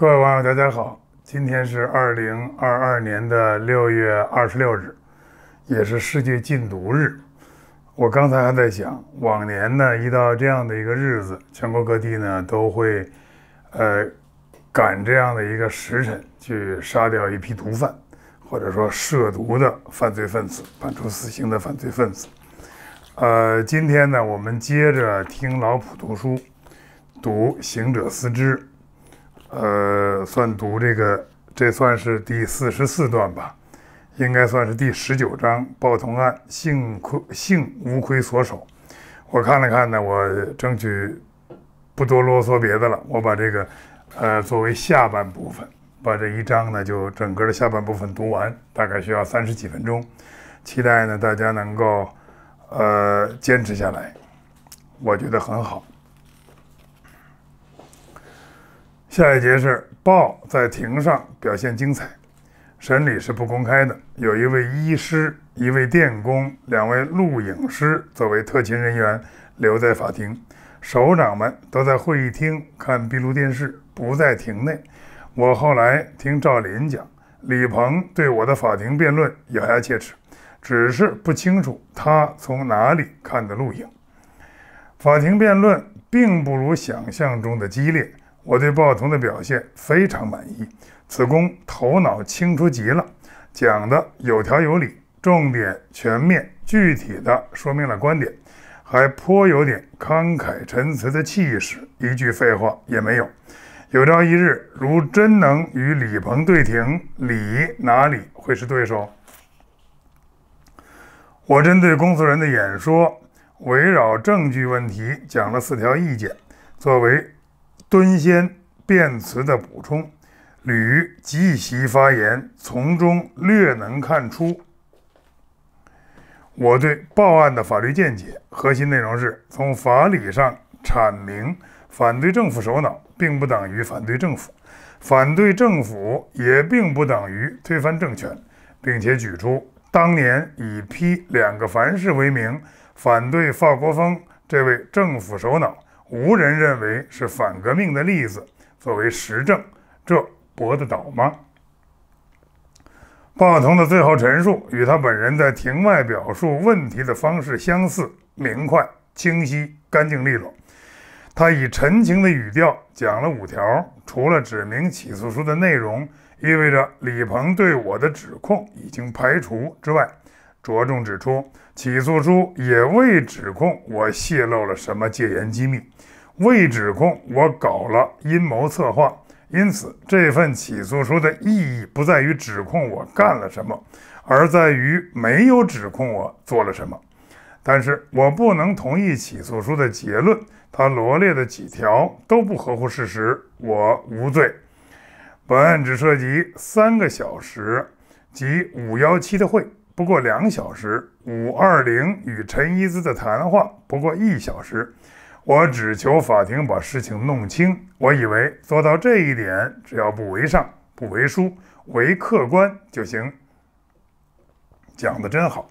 各位网友，大家好！今天是二零二二年的六月二十六日，也是世界禁毒日。我刚才还在想，往年呢，一到这样的一个日子，全国各地呢都会，呃，赶这样的一个时辰去杀掉一批毒贩，或者说涉毒的犯罪分子，判处死刑的犯罪分子。呃，今天呢，我们接着听老普读书，读《行者思之》。呃，算读这个，这算是第四十四段吧，应该算是第十九章。报童案幸亏幸无亏所守，我看了看呢，我争取不多啰嗦别的了。我把这个呃作为下半部分，把这一章呢就整个的下半部分读完，大概需要三十几分钟。期待呢大家能够呃坚持下来，我觉得很好。下一节是报，在庭上表现精彩，审理是不公开的。有一位医师、一位电工、两位录影师作为特勤人员留在法庭，首长们都在会议厅看闭路电视，不在庭内。我后来听赵林讲，李鹏对我的法庭辩论咬牙切齿，只是不清楚他从哪里看的录影。法庭辩论并不如想象中的激烈。我对报童的表现非常满意，此公头脑清楚极了，讲的有条有理，重点全面具体的说明了观点，还颇有点慷慨陈词的气势，一句废话也没有。有朝一日如真能与李鹏对庭，李哪里会是对手？我针对公诉人的演说，围绕证据问题讲了四条意见，作为。蹲先辩词的补充，吕继席发言，从中略能看出我对报案的法律见解。核心内容是：从法理上阐明，反对政府首脑并不等于反对政府，反对政府也并不等于推翻政权，并且举出当年以批两个凡是为名反对法国锋这位政府首脑。无人认为是反革命的例子作为实证，这博得倒吗？鲍彤的最后陈述与他本人在庭外表述问题的方式相似，明快、清晰、干净利落。他以陈情的语调讲了五条，除了指明起诉书的内容意味着李鹏对我的指控已经排除之外，着重指出起诉书也未指控我泄露了什么戒严机密。未指控我搞了阴谋策划，因此这份起诉书的意义不在于指控我干了什么，而在于没有指控我做了什么。但是我不能同意起诉书的结论，它罗列的几条都不合乎事实，我无罪。本案只涉及三个小时，即五幺七的会，不过两小时；五二零与陈一之的谈话，不过一小时。我只求法庭把事情弄清。我以为做到这一点，只要不为上、不为书、为客观就行。讲得真好。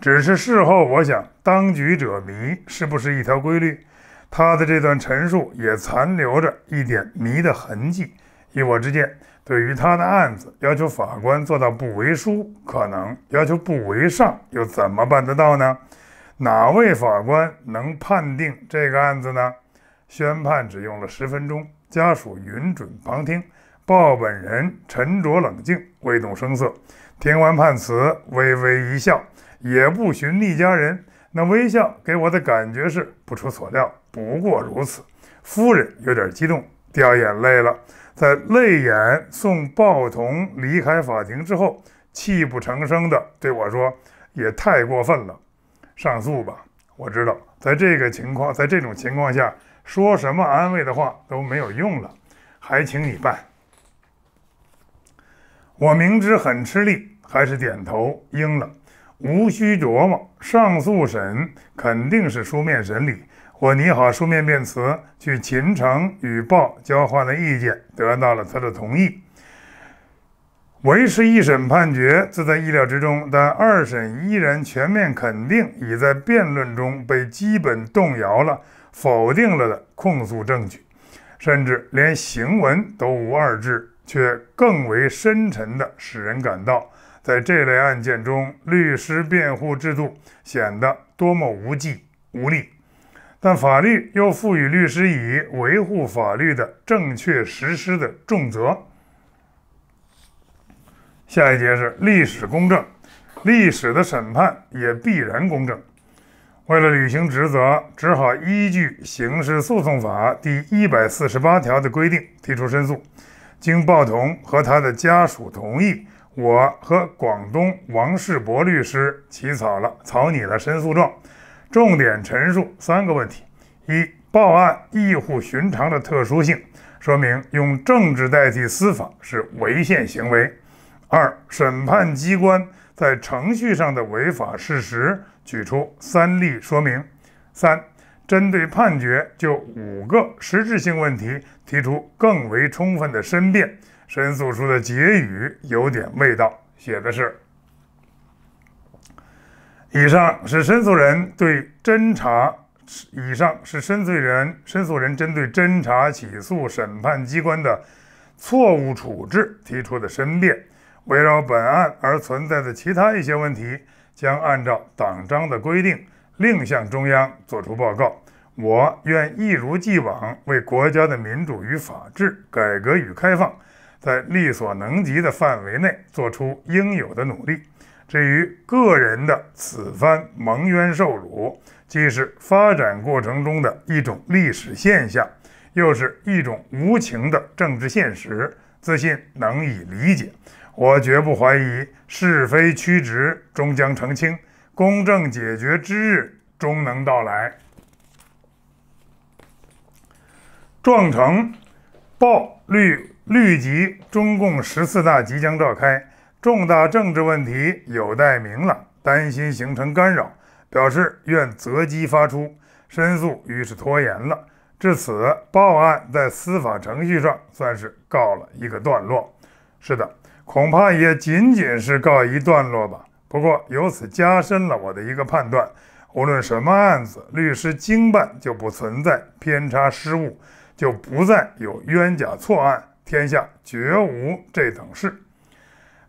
只是事后我想，当局者迷是不是一条规律？他的这段陈述也残留着一点迷的痕迹。依我之见，对于他的案子，要求法官做到不为书，可能要求不为上，又怎么办得到呢？哪位法官能判定这个案子呢？宣判只用了十分钟，家属允准旁听。鲍本人沉着冷静，未动声色。听完判词，微微一笑，也不寻觅家人。那微笑给我的感觉是不出所料，不过如此。夫人有点激动，掉眼泪了。在泪眼送鲍童离开法庭之后，泣不成声的对我说：“也太过分了。”上诉吧，我知道，在这个情况，在这种情况下，说什么安慰的话都没有用了，还请你办。我明知很吃力，还是点头应了。无需琢磨，上诉审肯定是书面审理，我拟好书面辩词，去秦城与报交换了意见，得到了他的同意。维持一审判决自在意料之中，但二审依然全面肯定，已在辩论中被基本动摇了、否定了的控诉证据，甚至连行文都无二致，却更为深沉地使人感到，在这类案件中，律师辩护制度显得多么无计无力。但法律又赋予律师以维护法律的正确实施的重责。下一节是历史公正，历史的审判也必然公正。为了履行职责，只好依据《刑事诉讼法》第一百四十八条的规定提出申诉。经报童和他的家属同意，我和广东王世博律师起草了草拟了申诉状，重点陈述三个问题：一、报案异乎寻常的特殊性，说明用政治代替司法是违宪行为。二、审判机关在程序上的违法事实举出三例说明；三、针对判决就五个实质性问题提出更为充分的申辩。申诉书的结语有点味道，写的是：“以上是申诉人对侦查……以上是申诉人申诉人针对侦查、起诉、审判机关的错误处置提出的申辩。”围绕本案而存在的其他一些问题，将按照党章的规定，另向中央作出报告。我愿一如既往为国家的民主与法治、改革与开放，在力所能及的范围内做出应有的努力。至于个人的此番蒙冤受辱，既是发展过程中的一种历史现象，又是一种无情的政治现实，自信能以理解。我绝不怀疑是非曲直终将澄清，公正解决之日终能到来。撞成报律律及中共十四大即将召开，重大政治问题有待明朗，担心形成干扰，表示愿择机发出申诉，于是拖延了。至此，报案在司法程序上算是告了一个段落。是的。恐怕也仅仅是告一段落吧。不过，由此加深了我的一个判断：无论什么案子，律师经办就不存在偏差失误，就不再有冤假错案，天下绝无这等事。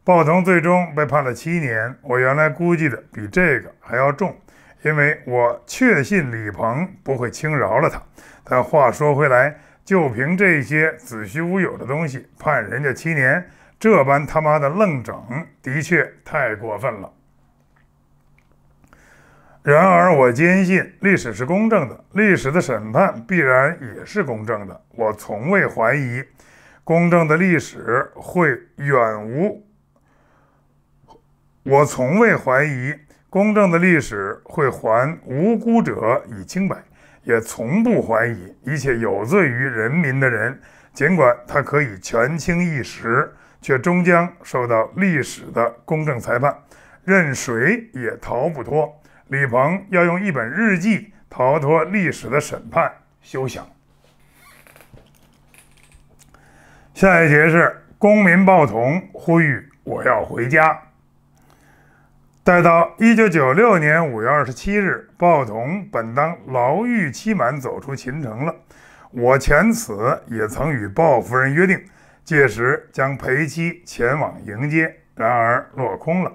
鲍腾最终被判了七年，我原来估计的比这个还要重，因为我确信李鹏不会轻饶了他。但话说回来，就凭这些子虚乌有的东西判人家七年。这般他妈的愣整，的确太过分了。然而，我坚信历史是公正的，历史的审判必然也是公正的。我从未怀疑公正的历史会远无，我从未怀疑公正的历史会还无辜者以清白，也从不怀疑一切有罪于人民的人，尽管他可以权倾一时。却终将受到历史的公正裁判，任谁也逃不脱。李鹏要用一本日记逃脱历史的审判，休想。下一节是公民报童呼吁：“我要回家。”待到一九九六年五月二十七日，报童本当牢狱期满，走出秦城了。我前此也曾与鲍夫人约定。届时将陪妻前往迎接，然而落空了。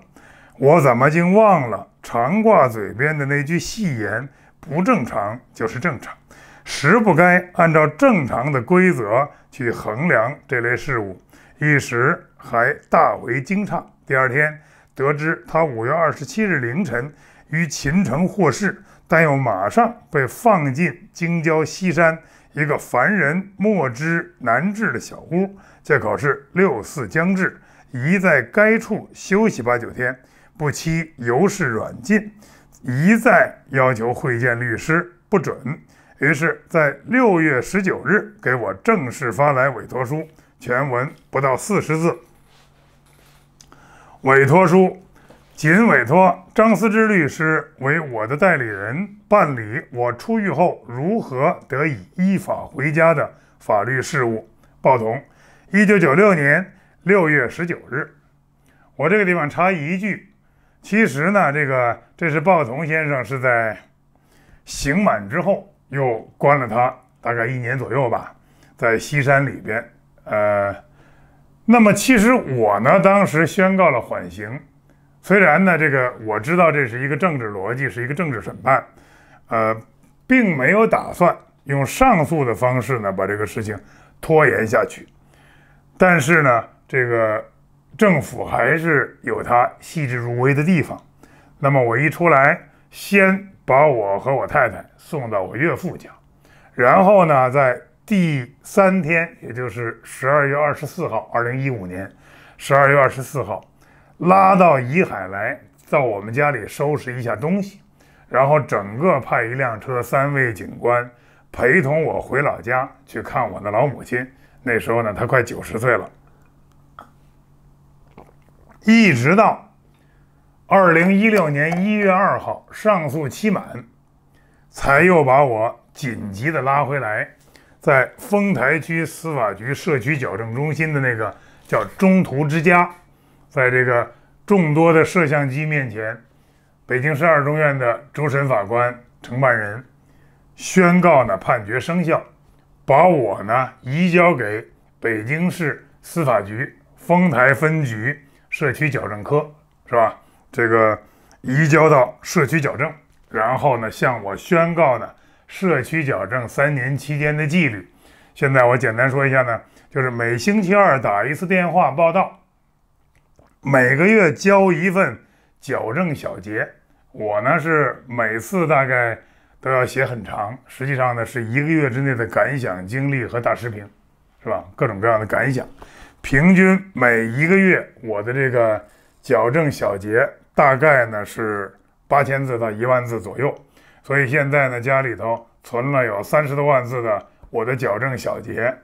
我怎么竟忘了常挂嘴边的那句戏言？不正常就是正常，实不该按照正常的规则去衡量这类事物。一时还大为惊诧。第二天得知他五月二十七日凌晨于秦城获释，但又马上被放进京郊西山。一个凡人莫知难治的小屋，借口是六四将至，宜在该处休息八九天。不期尤氏软禁，一再要求会见律师，不准。于是，在六月十九日给我正式发来委托书，全文不到四十字。委托书。仅委托张思之律师为我的代理人，办理我出狱后如何得以依法回家的法律事务。报童，一九九六年六月十九日，我这个地方插一句，其实呢，这个这是鲍童先生是在刑满之后又关了他大概一年左右吧，在西山里边。呃，那么其实我呢，当时宣告了缓刑。虽然呢，这个我知道这是一个政治逻辑，是一个政治审判，呃，并没有打算用上诉的方式呢把这个事情拖延下去，但是呢，这个政府还是有它细致入微的地方。那么我一出来，先把我和我太太送到我岳父家，然后呢，在第三天，也就是十二月二十四号，二零一五年十二月二十四号。拉到遗海来，到我们家里收拾一下东西，然后整个派一辆车，三位警官陪同我回老家去看我的老母亲。那时候呢，她快九十岁了。一直到二零一六年一月二号，上诉期满，才又把我紧急的拉回来，在丰台区司法局社区矫正中心的那个叫“中途之家”。在这个众多的摄像机面前，北京市二中院的主审法官承办人宣告呢判决生效，把我呢移交给北京市司法局丰台分局社区矫正科，是吧？这个移交到社区矫正，然后呢向我宣告呢社区矫正三年期间的纪律。现在我简单说一下呢，就是每星期二打一次电话报到。每个月交一份矫正小结，我呢是每次大概都要写很长，实际上呢是一个月之内的感想、经历和大视频，是吧？各种各样的感想，平均每一个月我的这个矫正小结大概呢是八千字到一万字左右，所以现在呢家里头存了有三十多万字的我的矫正小结。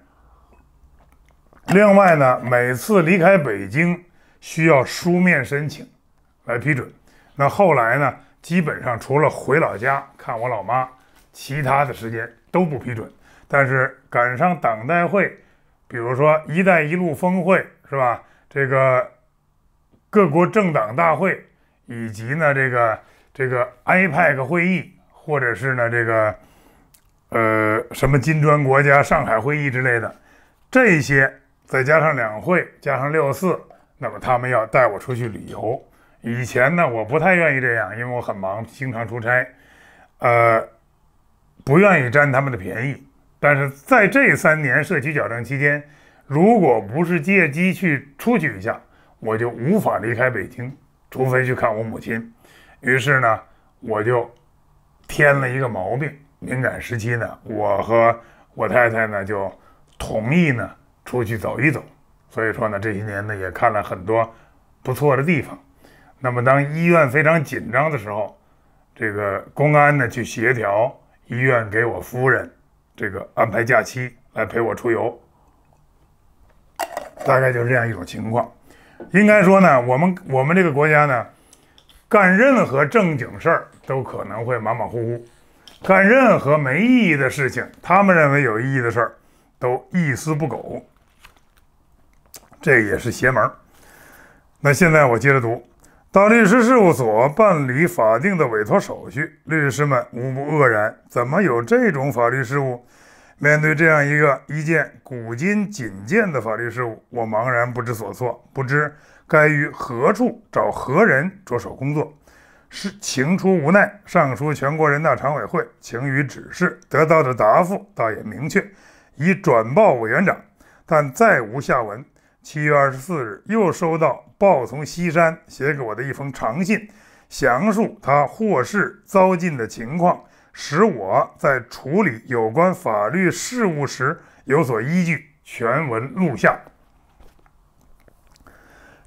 另外呢，每次离开北京。需要书面申请来批准。那后来呢？基本上除了回老家看我老妈，其他的时间都不批准。但是赶上党代会，比如说“一带一路”峰会，是吧？这个各国政党大会，以及呢这个这个 IPAC 会议，或者是呢这个呃什么金砖国家上海会议之类的，这些再加上两会，加上六四。那么他们要带我出去旅游。以前呢，我不太愿意这样，因为我很忙，经常出差，呃，不愿意占他们的便宜。但是在这三年社区矫正期间，如果不是借机去出去一下，我就无法离开北京，除非去看我母亲。于是呢，我就添了一个毛病。敏感时期呢，我和我太太呢就同意呢出去走一走。所以说呢，这些年呢也看了很多不错的地方。那么当医院非常紧张的时候，这个公安呢去协调医院给我夫人这个安排假期来陪我出游。大概就是这样一种情况。应该说呢，我们我们这个国家呢，干任何正经事儿都可能会马马虎虎，干任何没意义的事情，他们认为有意义的事儿都一丝不苟。这也是邪门儿。那现在我接着读，到律师事务所办理法定的委托手续，律师们无不愕然：怎么有这种法律事务？面对这样一个一件古今仅见的法律事务，我茫然不知所措，不知该于何处找何人着手工作。是情出无奈，上书全国人大常委会请予指示，得到的答复倒也明确，已转报委员长，但再无下文。七月二十四日，又收到鲍从西山写给我的一封长信，详述他获释遭禁的情况，使我在处理有关法律事务时有所依据。全文录下。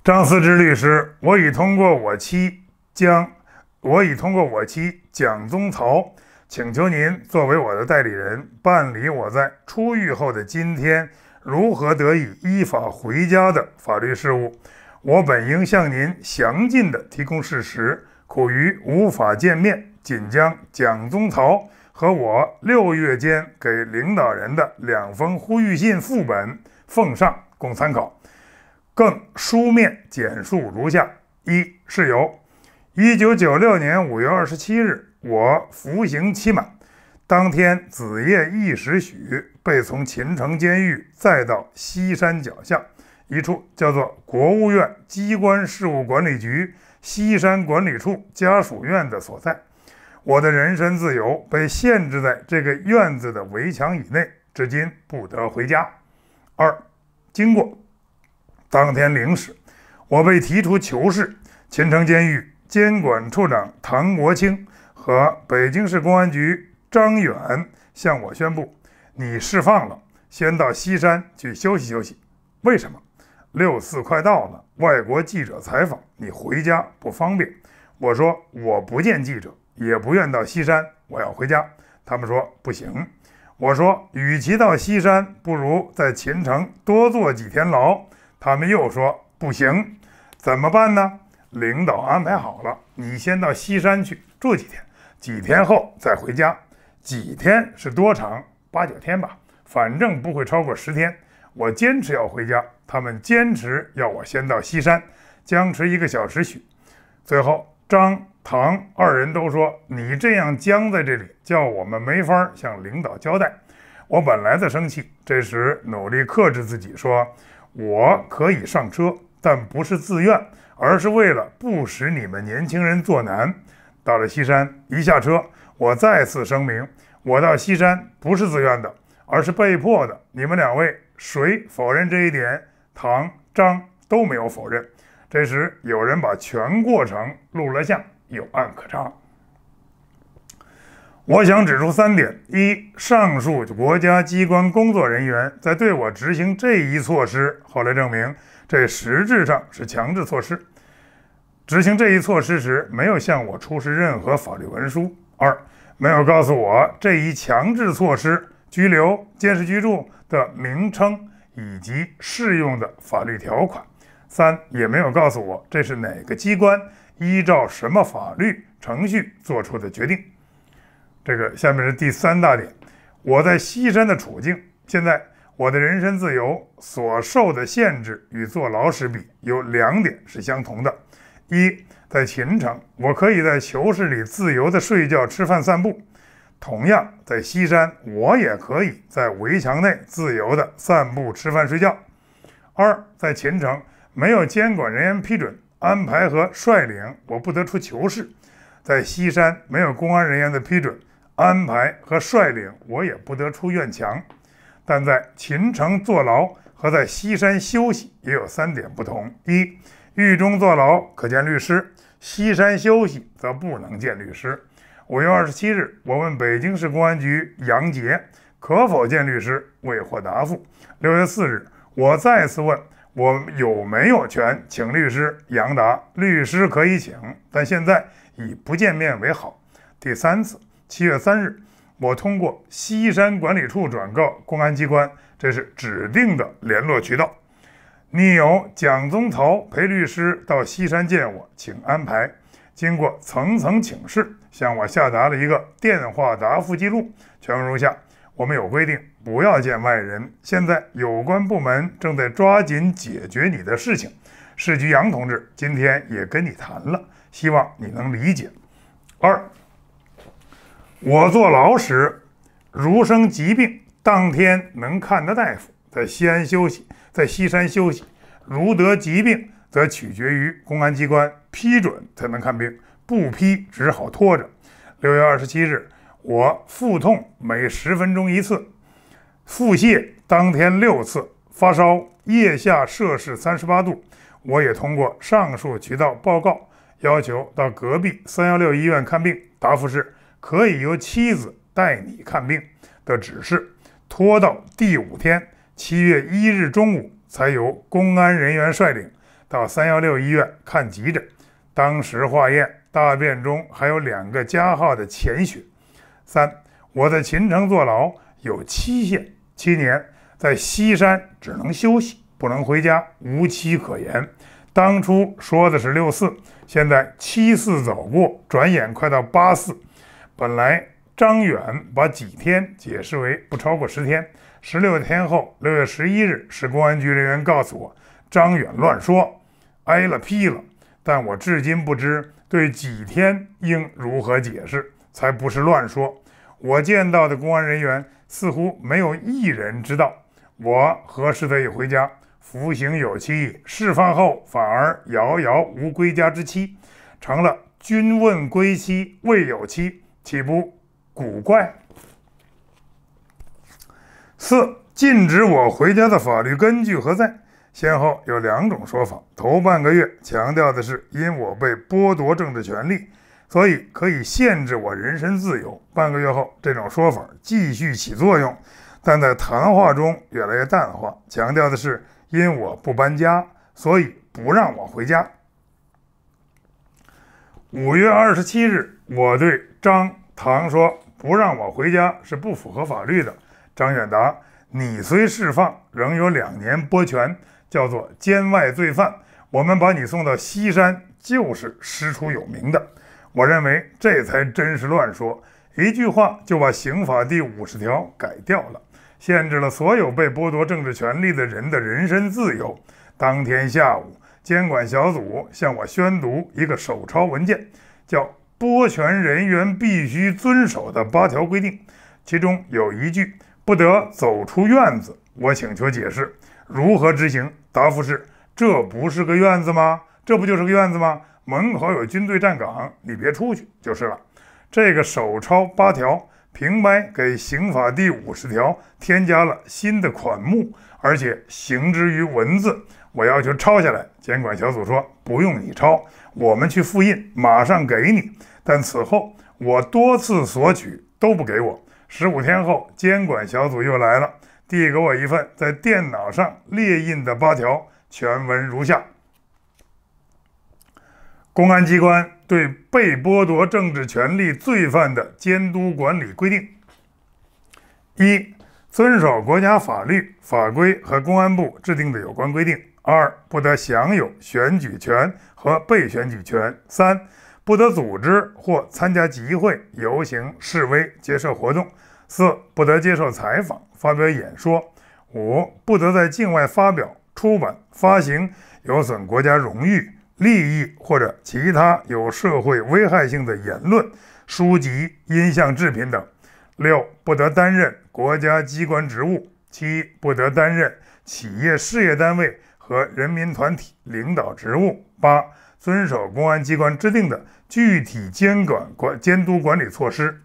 张思之律师，我已通过我妻将我已通过我妻蒋宗曹请求您作为我的代理人，办理我在出狱后的今天。如何得以依法回家的法律事务，我本应向您详尽地提供事实，苦于无法见面，仅将蒋宗曹和我六月间给领导人的两封呼吁信副本奉上供参考。更书面简述如下：一是由一九九六年五月二十七日我服刑期满，当天子夜一时许。被从秦城监狱再到西山脚下一处叫做国务院机关事务管理局西山管理处家属院的所在，我的人身自由被限制在这个院子的围墙以内，至今不得回家。二，经过当天零时，我被提出囚事，秦城监狱监管处长唐国清和北京市公安局张远向我宣布。你释放了，先到西山去休息休息。为什么？六四快到了，外国记者采访你回家不方便。我说我不见记者，也不愿到西山，我要回家。他们说不行。我说与其到西山，不如在秦城多坐几天牢。他们又说不行。怎么办呢？领导安排好了，你先到西山去住几天，几天后再回家。几天是多长？八九天吧，反正不会超过十天。我坚持要回家，他们坚持要我先到西山，僵持一个小时许。最后，张唐二人都说：“你这样僵在这里，叫我们没法向领导交代。”我本来在生气，这时努力克制自己，说：“我可以上车，但不是自愿，而是为了不使你们年轻人作难。”到了西山，一下车，我再次声明。我到西山不是自愿的，而是被迫的。你们两位谁否认这一点？唐、张都没有否认。这时有人把全过程录了像，有案可查。我想指出三点：一、上述国家机关工作人员在对我执行这一措施，后来证明这实质上是强制措施；执行这一措施时没有向我出示任何法律文书。二没有告诉我这一强制措施拘留、监视居住的名称以及适用的法律条款。三也没有告诉我这是哪个机关依照什么法律程序做出的决定。这个下面是第三大点，我在西山的处境。现在我的人身自由所受的限制与坐牢时比有两点是相同的，一。在秦城，我可以在囚室里自由地睡觉、吃饭、散步；同样，在西山，我也可以在围墙内自由地散步、吃饭、睡觉。二，在秦城没有监管人员批准、安排和率领，我不得出囚室；在西山没有公安人员的批准、安排和率领，我也不得出院墙。但在秦城坐牢和在西山休息也有三点不同：一，狱中坐牢可见律师。西山休息则不能见律师。五月二十七日，我问北京市公安局杨杰可否见律师，未获答复。六月四日，我再次问，我有没有权请律师？杨达律师可以请，但现在以不见面为好。第三次，七月三日，我通过西山管理处转告公安机关，这是指定的联络渠道。你有蒋宗头陪律师到西山见我，请安排。经过层层请示，向我下达了一个电话答复记录，全文如下：我们有规定，不要见外人。现在有关部门正在抓紧解决你的事情。市局杨同志今天也跟你谈了，希望你能理解。二，我坐牢时，如生疾病，当天能看的大夫，在西安休息。在西山休息，如得疾病，则取决于公安机关批准才能看病，不批只好拖着。六月二十七日，我腹痛每十分钟一次，腹泻当天六次，发烧腋下摄氏三十八度。我也通过上述渠道报告，要求到隔壁三幺六医院看病，答复是可以由妻子带你看病的指示，拖到第五天。七月一日中午，才由公安人员率领到三幺六医院看急诊。当时化验大便中还有两个加号的潜血。三，我在秦城坐牢有期限，七年，在西山只能休息，不能回家，无期可言。当初说的是六四，现在七四走过，转眼快到八四。本来张远把几天解释为不超过十天。十六天后，六月十一日，市公安局人员告诉我，张远乱说，挨了批了。但我至今不知对几天应如何解释，才不是乱说。我见到的公安人员似乎没有一人知道我何时得以回家。服刑有期，释放后反而遥遥无归家之期，成了“君问归期未有期”，岂不古怪？四禁止我回家的法律根据何在？先后有两种说法。头半个月强调的是，因我被剥夺政治权利，所以可以限制我人身自由。半个月后，这种说法继续起作用，但在谈话中越来越淡化，强调的是，因我不搬家，所以不让我回家。五月二十七日，我对张唐说：“不让我回家是不符合法律的。”张远达，你虽释放，仍有两年剥权，叫做监外罪犯。我们把你送到西山，就是师出有名的。我认为这才真是乱说，一句话就把刑法第五十条改掉了，限制了所有被剥夺政治权利的人的人身自由。当天下午，监管小组向我宣读一个手抄文件，叫《剥权人员必须遵守的八条规定》，其中有一句。不得走出院子，我请求解释如何执行。答复是：这不是个院子吗？这不就是个院子吗？门口有军队站岗，你别出去就是了。这个手抄八条，平白给刑法第五十条添加了新的款目，而且行之于文字。我要求抄下来，监管小组说不用你抄，我们去复印，马上给你。但此后我多次索取都不给我。十五天后，监管小组又来了，递给我一份在电脑上列印的八条，全文如下：公安机关对被剥夺政治权利罪犯的监督管理规定：一、遵守国家法律法规和公安部制定的有关规定；二、不得享有选举权和被选举权；三、不得组织或参加集会、游行、示威、接受活动；四、不得接受采访、发表演说；五、不得在境外发表、出版、发行有损国家荣誉、利益或者其他有社会危害性的言论、书籍、音像制品等；六、不得担任国家机关职务；七、不得担任企业、事业单位和人民团体领导职务；八。遵守公安机关制定的具体监管管监督管理措施。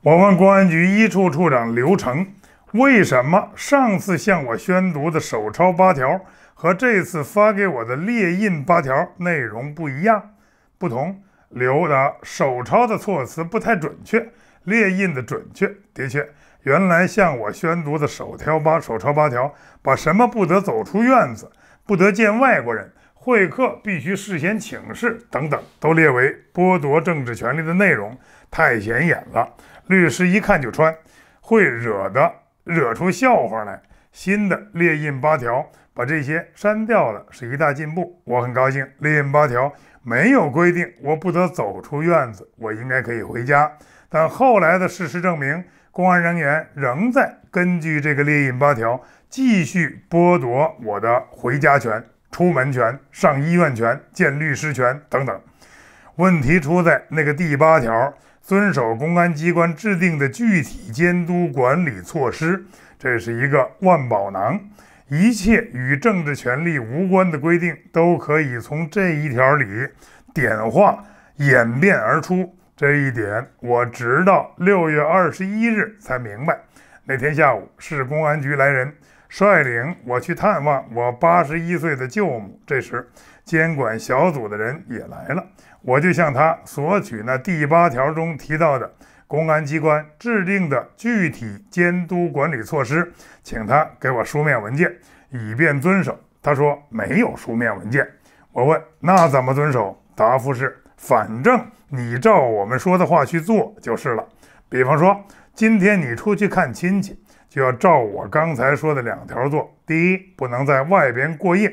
我问公安局一处处长刘成，为什么上次向我宣读的手抄八条和这次发给我的列印八条内容不一样？不同。刘的手抄的措辞不太准确，列印的准确，的确。原来向我宣读的手条八手抄八条，把什么不得走出院子？不得见外国人，会客必须事先请示，等等，都列为剥夺政治权利的内容，太显眼了，律师一看就穿，会惹的惹出笑话来。新的列印八条，把这些删掉了，是一大进步，我很高兴。列印八条没有规定我不得走出院子，我应该可以回家，但后来的事实证明，公安人员仍在根据这个列印八条。继续剥夺我的回家权、出门权、上医院权、见律师权等等。问题出在那个第八条，遵守公安机关制定的具体监督管理措施，这是一个万宝囊，一切与政治权利无关的规定都可以从这一条里点化演变而出。这一点我直到六月二十一日才明白。那天下午，市公安局来人。率领我去探望我八十一岁的舅母。这时，监管小组的人也来了。我就向他索取那第八条中提到的公安机关制定的具体监督管理措施，请他给我书面文件，以便遵守。他说没有书面文件。我问那怎么遵守？答复是反正你照我们说的话去做就是了。比方说今天你出去看亲戚。就要照我刚才说的两条做：第一，不能在外边过夜；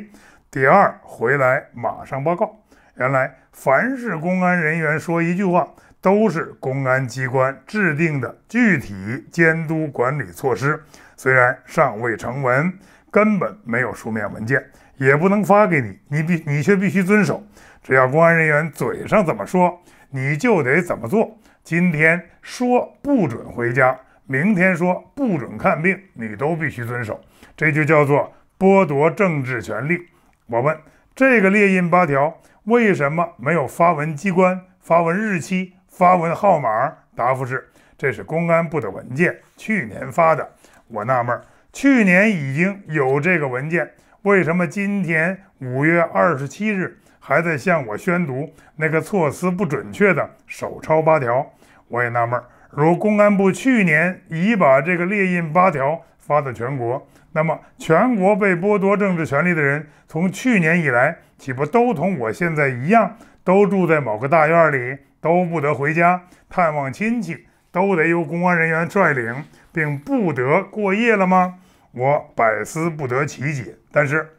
第二，回来马上报告。原来，凡是公安人员说一句话，都是公安机关制定的具体监督管理措施，虽然尚未成文，根本没有书面文件，也不能发给你，你必你却必须遵守。只要公安人员嘴上怎么说，你就得怎么做。今天说不准回家。明天说不准看病，你都必须遵守，这就叫做剥夺政治权利。我问这个列印八条为什么没有发文机关、发文日期、发文号码？答复是这是公安部的文件，去年发的。我纳闷，去年已经有这个文件，为什么今天五月二十七日还在向我宣读那个措辞不准确的手抄八条？我也纳闷。儿。如公安部去年已把这个列印八条发到全国，那么全国被剥夺政治权利的人，从去年以来，岂不都同我现在一样，都住在某个大院里，都不得回家探望亲戚，都得由公安人员率领，并不得过夜了吗？我百思不得其解。但是，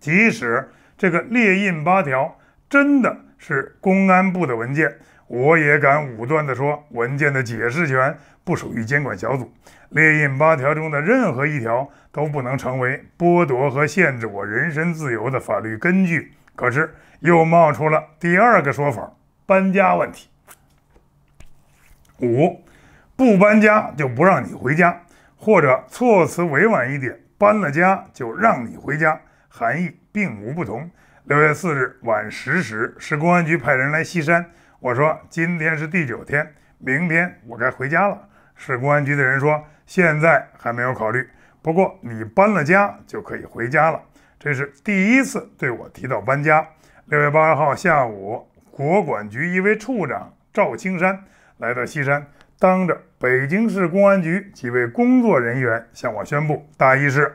即使这个列印八条真的是公安部的文件，我也敢武断地说，文件的解释权不属于监管小组。《列印八条》中的任何一条都不能成为剥夺和限制我人身自由的法律根据。可是，又冒出了第二个说法：搬家问题。五，不搬家就不让你回家，或者措辞委婉一点，搬了家就让你回家，含义并无不同。六月四日晚十时，市公安局派人来西山。我说今天是第九天，明天我该回家了。市公安局的人说现在还没有考虑，不过你搬了家就可以回家了。这是第一次对我提到搬家。六月八号下午，国管局一位处长赵青山来到西山，当着北京市公安局几位工作人员向我宣布：大意是，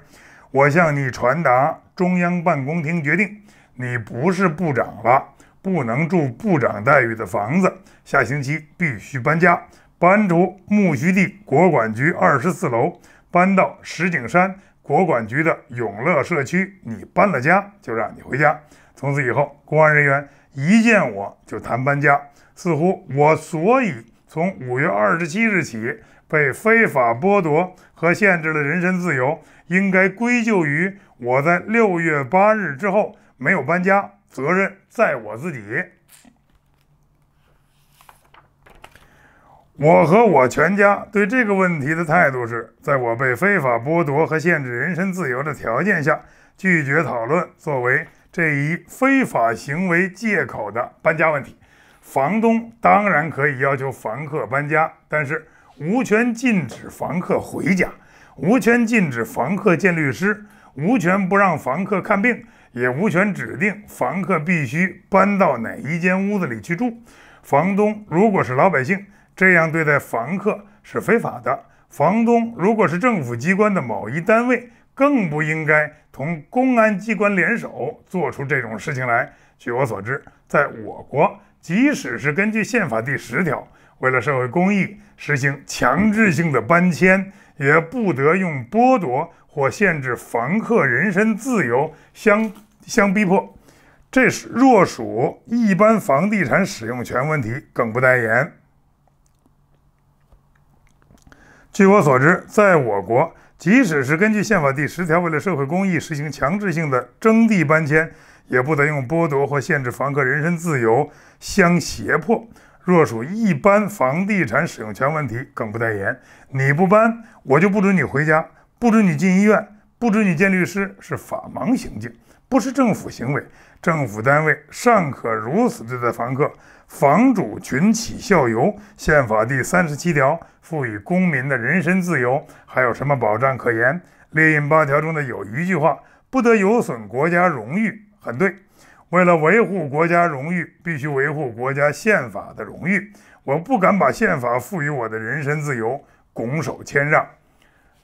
我向你传达中央办公厅决定，你不是部长了。不能住部长待遇的房子，下星期必须搬家，搬出木须地国管局二十四楼，搬到石景山国管局的永乐社区。你搬了家，就让你回家。从此以后，公安人员一见我就谈搬家，似乎我所以从五月二十七日起被非法剥夺和限制了人身自由，应该归咎于我在六月八日之后没有搬家。责任在我自己。我和我全家对这个问题的态度是：在我被非法剥夺和限制人身自由的条件下，拒绝讨论作为这一非法行为借口的搬家问题。房东当然可以要求房客搬家，但是无权禁止房客回家，无权禁止房客见律师，无权不让房客看病。也无权指定房客必须搬到哪一间屋子里去住。房东如果是老百姓，这样对待房客是非法的；房东如果是政府机关的某一单位，更不应该同公安机关联手做出这种事情来。据我所知，在我国，即使是根据宪法第十条，为了社会公益实行强制性的搬迁，也不得用剥夺或限制房客人身自由相相逼迫，这是若属一般房地产使用权问题更不待言。据我所知，在我国，即使是根据宪法第十条为了社会公益实行强制性的征地搬迁，也不得用剥夺或限制房客人身自由相胁迫。若属一般房地产使用权问题，更不代言。你不搬，我就不准你回家，不准你进医院，不准你见律师，是法盲行径，不是政府行为。政府单位尚可如此对待房客，房主群起效尤。宪法第三十七条赋予公民的人身自由还有什么保障可言？《列印八条》中的有一句话：“不得有损国家荣誉”，很对。为了维护国家荣誉，必须维护国家宪法的荣誉。我不敢把宪法赋予我的人身自由拱手谦让。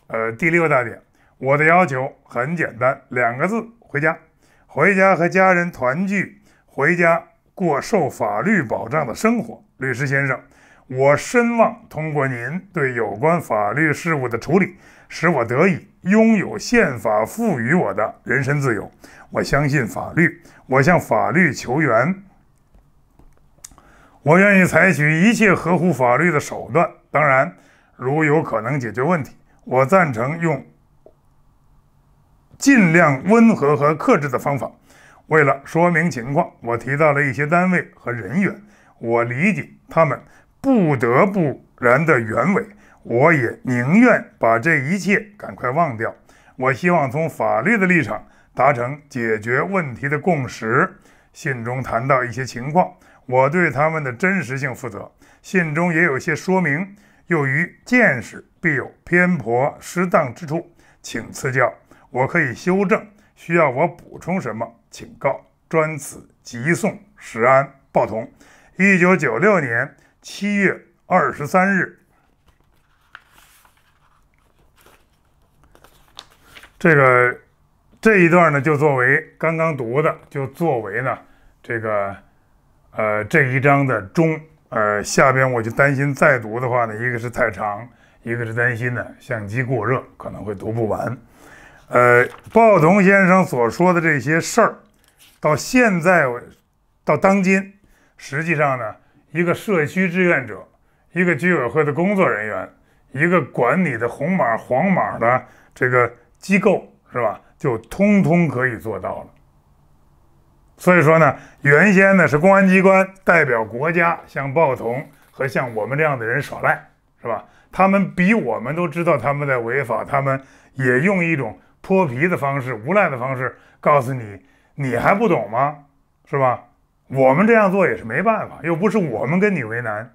呃，第六大点，我的要求很简单，两个字：回家。回家和家人团聚，回家过受法律保障的生活。律师先生，我深望通过您对有关法律事务的处理。使我得以拥有宪法赋予我的人身自由。我相信法律，我向法律求援，我愿意采取一切合乎法律的手段。当然，如有可能解决问题，我赞成用尽量温和和克制的方法。为了说明情况，我提到了一些单位和人员，我理解他们不得不然的原委。我也宁愿把这一切赶快忘掉。我希望从法律的立场达成解决问题的共识。信中谈到一些情况，我对他们的真实性负责。信中也有些说明，又于见识必有偏颇、失当之处，请赐教，我可以修正。需要我补充什么，请告。专此急送，石安报同。一九九六年七月二十三日。这个这一段呢，就作为刚刚读的，就作为呢这个呃这一章的中。呃下边我就担心再读的话呢，一个是太长，一个是担心呢相机过热可能会读不完。呃，鲍彤先生所说的这些事儿，到现在到当今，实际上呢，一个社区志愿者，一个居委会的工作人员，一个管理的红码黄码的这个。机构是吧，就通通可以做到了。所以说呢，原先呢是公安机关代表国家，像暴徒和像我们这样的人耍赖是吧？他们比我们都知道他们在违法，他们也用一种泼皮的方式、无赖的方式告诉你，你还不懂吗？是吧？我们这样做也是没办法，又不是我们跟你为难。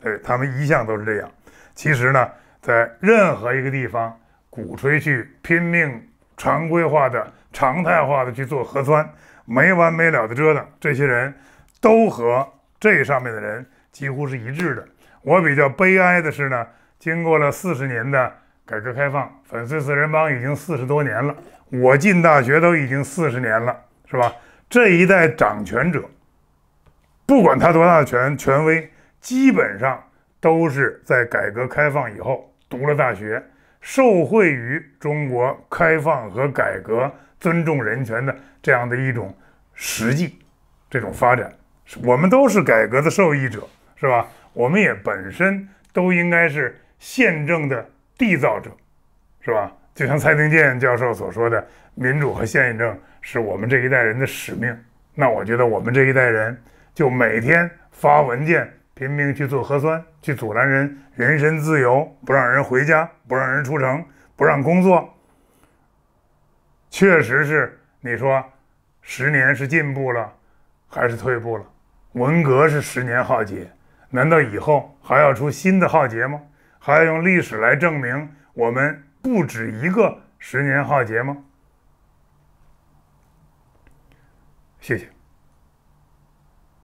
对他们一向都是这样。其实呢，在任何一个地方。鼓吹去拼命常规化的、常态化的去做核酸，没完没了的折腾，这些人都和这上面的人几乎是一致的。我比较悲哀的是呢，经过了四十年的改革开放，粉碎四人帮已经四十多年了，我进大学都已经四十年了，是吧？这一代掌权者，不管他多大的权权威，基本上都是在改革开放以后读了大学。受惠于中国开放和改革、尊重人权的这样的一种实际，这种发展，我们都是改革的受益者，是吧？我们也本身都应该是宪政的缔造者，是吧？就像蔡廷健教授所说的，民主和宪政是我们这一代人的使命。那我觉得我们这一代人就每天发文件。拼命去做核酸，去阻拦人人身自由，不让人回家，不让人出城，不让工作。确实是，你说十年是进步了，还是退步了？文革是十年浩劫，难道以后还要出新的浩劫吗？还要用历史来证明我们不止一个十年浩劫吗？谢谢。